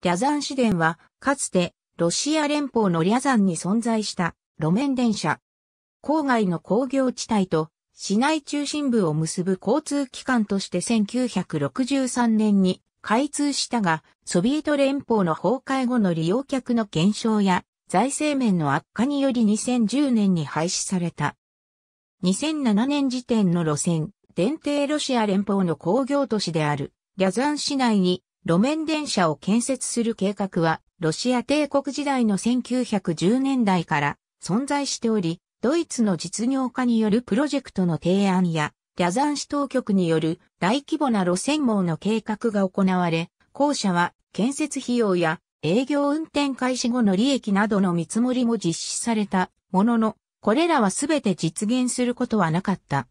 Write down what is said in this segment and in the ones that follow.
リャザン市電は、かつて、ロシア連邦のリャザンに存在した路面電車。郊外の工業地帯と市内中心部を結ぶ交通機関として1963年に開通したが、ソビエト連邦の崩壊後の利用客の減少や財政面の悪化により2010年に廃止された。2007年時点の路線、電停ロシア連邦の工業都市である、リャザン市内に路面電車を建設する計画は、ロシア帝国時代の1910年代から存在しており、ドイツの実業家によるプロジェクトの提案や、ャザン市当局による大規模な路線網の計画が行われ、校舎は建設費用や営業運転開始後の利益などの見積もりも実施されたものの、これらはすべて実現することはなかった。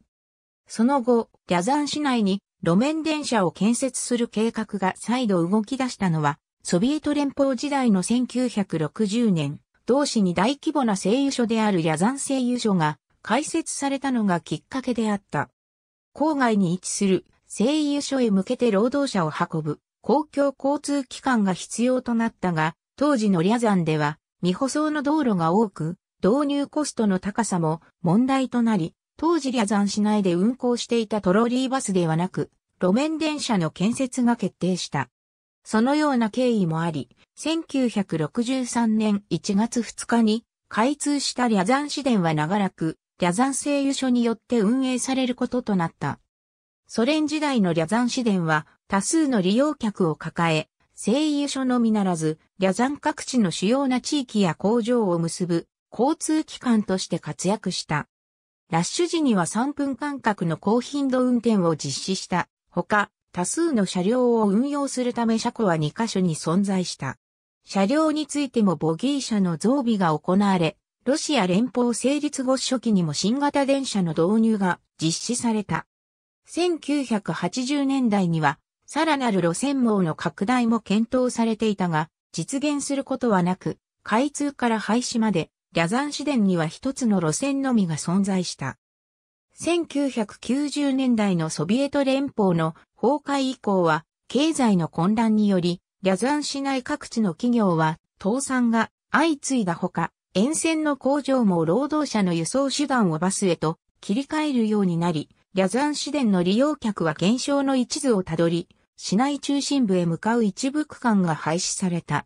その後、ャザン市内に路面電車を建設する計画が再度動き出したのは、ソビエト連邦時代の1960年、同市に大規模な製油所であるヤザン製油所が開設されたのがきっかけであった。郊外に位置する製油所へ向けて労働者を運ぶ公共交通機関が必要となったが、当時のリャザンでは未舗装の道路が多く、導入コストの高さも問題となり、当時リャザン市内で運行していたトロリーバスではなく、路面電車の建設が決定した。そのような経緯もあり、1963年1月2日に開通したリャザン市電は長らく、リャザン製油所によって運営されることとなった。ソ連時代のリャザン市電は多数の利用客を抱え、製油所のみならず、リャザン各地の主要な地域や工場を結ぶ交通機関として活躍した。ラッシュ時には3分間隔の高頻度運転を実施した。ほか、多数の車両を運用するため車庫は2カ所に存在した。車両についてもボギー車の増備が行われ、ロシア連邦成立後初期にも新型電車の導入が実施された。1980年代には、さらなる路線網の拡大も検討されていたが、実現することはなく、開通から廃止までザン市電には一つの路線のみが存在した。1990年代のソビエト連邦の崩壊以降は、経済の混乱により、ザン市内各地の企業は倒産が相次いだほか、沿線の工場も労働者の輸送手段をバスへと切り替えるようになり、ザン市電の利用客は減少の一途をたどり、市内中心部へ向かう一部区間が廃止された。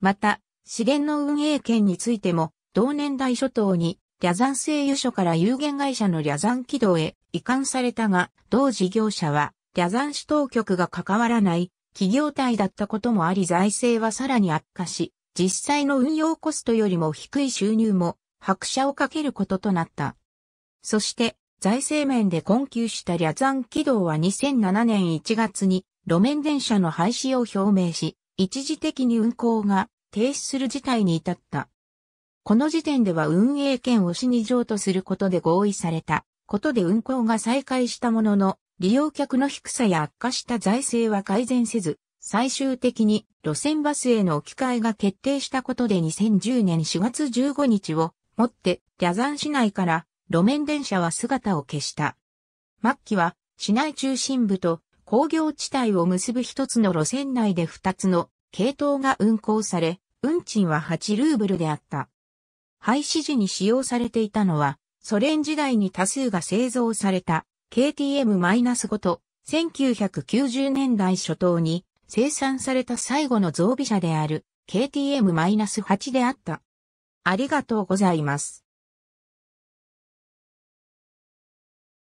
また、市電の運営権についても同年代初頭に、リャザン製油所から有限会社のリャザン軌道へ移管されたが、同事業者は、リャザン市当局が関わらない企業体だったこともあり財政はさらに悪化し、実際の運用コストよりも低い収入も拍車をかけることとなった。そして、財政面で困窮したリャザン軌道は2007年1月に路面電車の廃止を表明し、一時的に運行が停止する事態に至った。この時点では運営権を市に譲渡することで合意されたことで運行が再開したものの、利用客の低さや悪化した財政は改善せず、最終的に路線バスへの置き換えが決定したことで2010年4月15日をもってザ山市内から路面電車は姿を消した。末期は市内中心部と工業地帯を結ぶ一つの路線内で二つの系統が運行され、運賃は8ルーブルであった。廃止時に使用されていたのは、ソ連時代に多数が製造された KTM-5 と1990年代初頭に生産された最後の増備車である KTM-8 であった。ありがとうございます。